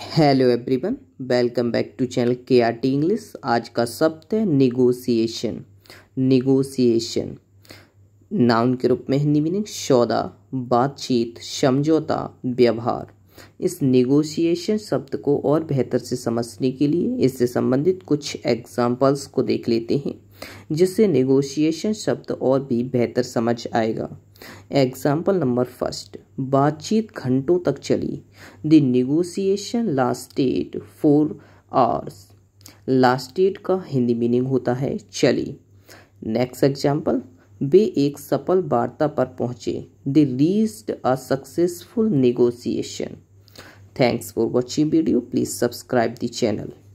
hello everyone welcome back to channel K R T English आज का शब्द है निगोसिएशन निगोसिएशन नाउन के रूप में हिंदी मीनिंग सौदा बातचीत समझौता व्यवहार इस निगोशिएशन शब्द को और बेहतर से समझने के लिए इससे संबंधित कुछ एग्जाम्पल्स को देख लेते हैं जिससे निगोशिएशन शब्द और भी बेहतर समझ आएगा एग्जाम्पल नंबर फर्स्ट बातचीत घंटों तक चली the negotiation lasted four hours lasted का हिंदी मीनिंग होता है चली नेक्स्ट एग्जाम्पल वे एक सफल वार्ता पर पहुंचे the least a successful negotiation thanks for watching video please subscribe the channel